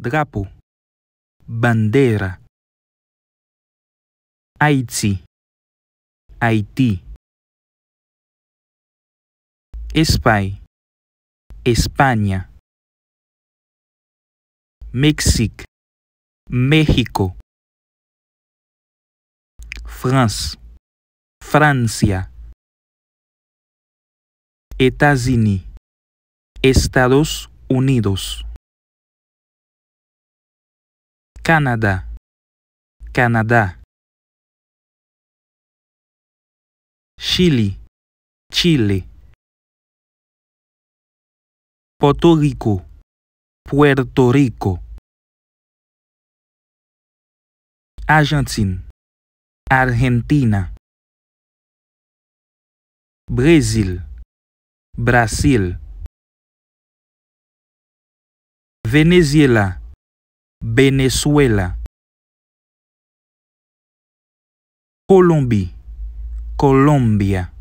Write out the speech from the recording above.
drapo, bandera. Haití, Haití. España. México. México. France, Francia. états Estados Unidos. Kanada. Kanada. Chili. Chile. Puerto Rico. Puerto Rico. Agencin. Argentina. Brazil. Brasil. Venezuela. Venezuela, Colombia, Colombia.